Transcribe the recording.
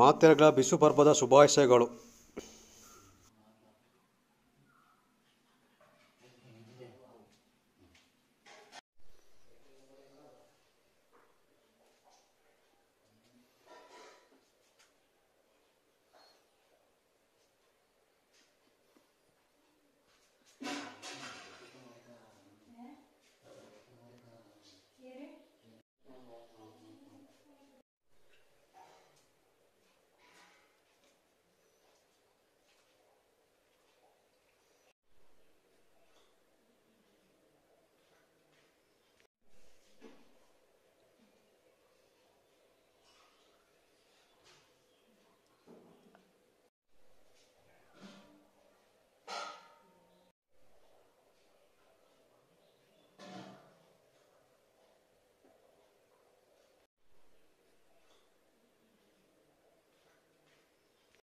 ಮಾತ್ರೆಗಳ ಬಿಸು ಶುಭಾಶಯಗಳು